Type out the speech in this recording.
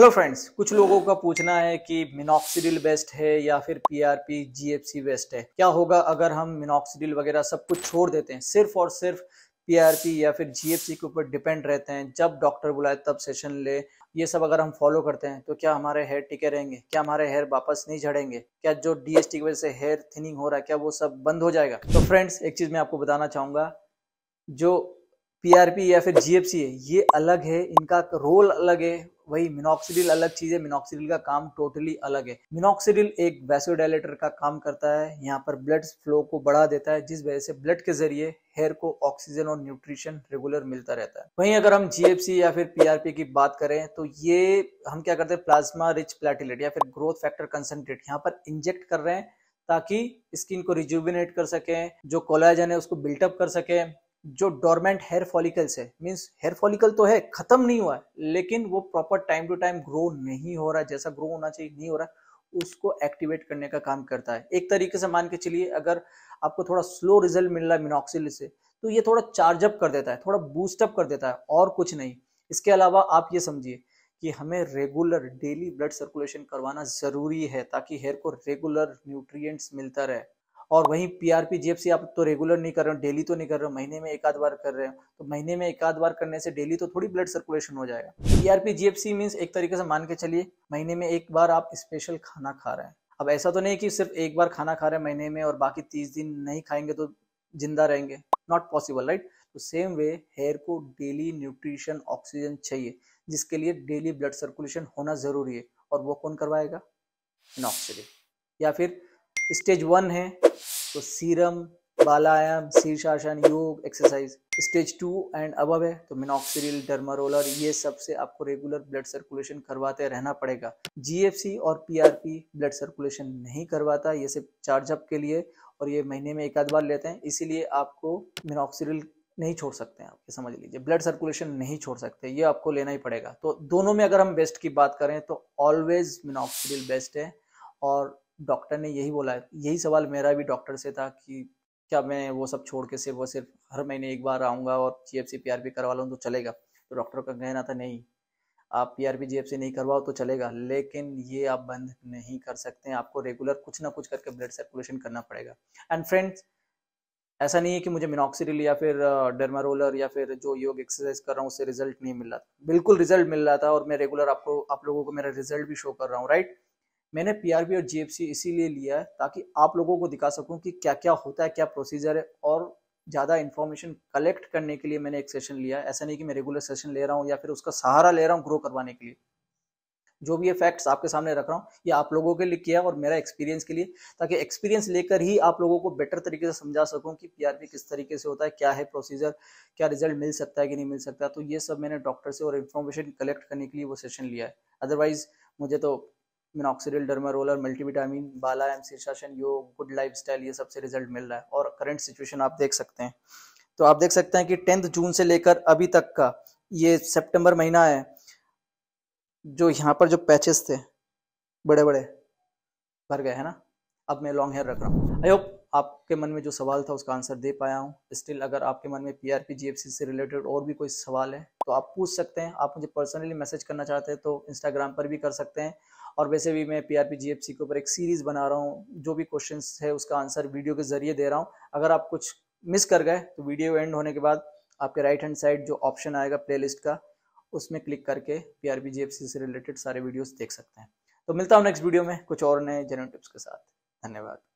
hello friends कुछ लोगों का पूछना है कि मिनोक्सीडिल बेस्ट है या फिर पीआरपी जीएफसी बेस्ट है क्या होगा अगर हम मिनोक्सीडिल वगैरह सब कुछ छोड़ देते हैं सिर्फ और सिर्फ पीआरपी या फिर जीएफसी के ऊपर डिपेंड रहते हैं जब डॉक्टर बुलाए तब सेशन ले ये सब अगर हम फॉलो करते हैं तो क्या हमारे हेयर टिके रहेंगे क्या हमारे हेयर वापस नहीं झड़ेंगे क्या जो डीएसटी की वजह से हेयर थिनिंग हो रहा है क्या वो सब बंद हो जाएगा तो फ्रेंड्स एक चीज मैं आपको बताना चाहूंगा जो पीआरपी या फिर जीएफसी है ये अलग है इनका रोल अलग है वही मिनोक्सिडिल अलग चीज है मिनोक्सिडिल का काम टोटली अलग है मिनोक्सिडिल एक वैसोडाइलेटर का काम करता है यहाँ पर ब्लड फ्लो को बढ़ा देता है जिस वजह से ब्लड के जरिए हेयर को ऑक्सीजन और न्यूट्रिशन रेगुलर मिलता रहता है वहीं अगर हम जीएफसी या फिर पीआरपी की बात करें तो ये हम क्या करते हैं प्लाज्मा रिच प्लेटिलेट या फिर ग्रोथ फैक्टर कंसनट्रेट यहाँ पर इंजेक्ट कर रहे हैं ताकि स्किन को रिज्यूविनेट कर सके जो कोलाजन है उसको बिल्टअप कर सके जो डोरमेंट हेयर फॉलिकल्स है मीन्स हेयर फॉलिकल तो है खत्म नहीं हुआ है लेकिन वो proper time to time grow नहीं हो रहा है जैसा ग्रो होना चाहिए नहीं हो रहा है उसको एक्टिवेट करने का काम करता है एक तरीके से मान के चलिए अगर आपको थोड़ा स्लो रिजल्ट मिल रहा है मिनोक्सिल से तो ये थोड़ा चार्जअप कर देता है थोड़ा बूस्टअप कर देता है और कुछ नहीं इसके अलावा आप ये समझिए कि हमें रेगुलर डेली ब्लड सर्कुलेशन करवाना ज़रूरी है ताकि हेयर को रेगुलर न्यूट्रिएंट्स मिलता रहे और वहीं पी आर पी जी आप तो रेगुलर नहीं कर रहे हो डेली तो नहीं कर रहे हो महीने में एक आध बार कर रहे हो तो महीने में एक आध बार करने से डेली तो थोड़ी ब्लड सर्कुलेशन हो जाएगा पीआरपी जेब मीन्स एक तरीके से मान के चलिए महीने में एक बार आप स्पेशल खाना खा रहे हैं अब ऐसा तो नहीं कि सिर्फ एक बार खाना खा रहे हैं महीने में और बाकी तीस दिन नहीं खाएंगे तो जिंदा रहेंगे नॉट पॉसिबल राइट तो सेम वे हेयर को डेली न्यूट्रिशन ऑक्सीजन चाहिए जिसके लिए डेली ब्लड सर्कुलेशन होना जरूरी है और वो कौन करवाएगा इनऑक्सीडी या फिर स्टेज वन है तो सीरम बालायाम शीर्षासन योग एक्सरसाइज स्टेज टू एंड अब है तो मिनॉक्सिल डर्मारोलर ये सबसे आपको रेगुलर ब्लड सर्कुलेशन करवाते रहना पड़ेगा जीएफसी और पीआरपी ब्लड सर्कुलेशन नहीं करवाता ये सिर्फ चार्जअप के लिए और ये महीने में एक आध बार लेते हैं इसीलिए आपको मिनॉक्सिल नहीं छोड़ सकते हैं आप समझ लीजिए ब्लड सर्कुलेशन नहीं छोड़ सकते ये आपको लेना ही पड़ेगा तो दोनों में अगर हम बेस्ट की बात करें तो ऑलवेज मिनॉक्सिल बेस्ट है और डॉक्टर ने यही बोला है यही सवाल मेरा भी डॉक्टर से था कि क्या मैं वो सब छोड़ के सिर्फ वो सिर्फ हर महीने एक बार आऊँगा और G F C P R P करवा लूँ तो चलेगा तो डॉक्टर का कहना था नहीं आप P R P G F C नहीं करवाओ तो चलेगा लेकिन ये आप बंद नहीं कर सकते हैं आपको रेगुलर कुछ ना कुछ करके ब्लड सर्कुलेशन करना पड़ेगा एंड फ्रेंड्स ऐसा नहीं है कि मुझे मिनॉक्सीडिल या फिर डर्मारोलर या फिर जो योग एक्सरसाइज कर रहा हूँ उससे रिजल्ट नहीं मिल रहा था बिल्कुल रिजल्ट मिल रहा था और मैं रेगुलर आपको आप लोगों को मेरा रिजल्ट भी शो कर रहा हूँ राइट मैंने पीआरबी और जीएफसी इसीलिए लिया है ताकि आप लोगों को दिखा सकूं कि क्या क्या होता है क्या प्रोसीजर है और ज़्यादा इन्फॉर्मेशन कलेक्ट करने के लिए मैंने एक सेशन लिया है ऐसा नहीं कि मैं रेगुलर सेशन ले रहा हूँ या फिर उसका सहारा ले रहा हूँ ग्रो करवाने के लिए जो भी ये फैक्ट्स आपके सामने रख रहा हूँ ये आप लोगों के लिए किया और मेरा एक्सपीरियंस के लिए ताकि एक्सपीरियंस लेकर ही आप लोगों को बेटर तरीके से समझा सकूँ कि पीआरपी किस तरीके से होता है क्या है प्रोसीजर क्या रिजल्ट मिल सकता है कि नहीं मिल सकता तो ये सब मैंने डॉक्टर से और इन्फॉर्मेशन कलेक्ट करने के लिए वो सेशन लिया है अदरवाइज मुझे तो मिनॉक्सिडिल डर्मा रोलर मल्टीविटामिन बाला एम शीर्षासन योग गुड लाइफ स्टाइल ये सबसे रिजल्ट मिल रहा है और करंट सिचुएशन आप देख सकते हैं तो आप देख सकते हैं कि टेंथ जून से लेकर अभी तक का ये सितंबर महीना है जो यहाँ पर जो पैचेस थे बड़े बड़े भर गए है ना अब मैं लॉन्ग हेयर रख रहा हूँ आई होप आपके मन में जो सवाल था उसका आंसर दे पाया हूँ स्टिल अगर आपके मन में P R P G F C से रिलेटेड और भी कोई सवाल है तो आप पूछ सकते हैं आप मुझे पर्सनली मैसेज करना चाहते हैं तो इंस्टाग्राम पर भी कर सकते हैं और वैसे भी मैं पीआरपी जीएफसी के ऊपर एक सीरीज बना रहा हूँ जो भी क्वेश्चन है उसका आंसर वीडियो के जरिए दे रहा हूँ अगर आप कुछ मिस कर गए तो वीडियो एंड होने के बाद आपके राइट हैंड साइड जो ऑप्शन आएगा प्ले का उसमें क्लिक करके पी जीएफसी से रिलेटेड सारे वीडियोज देख सकते हैं तो मिलता हूँ नेक्स्ट वीडियो में कुछ और नए जनरल टिप्स के साथ धन्यवाद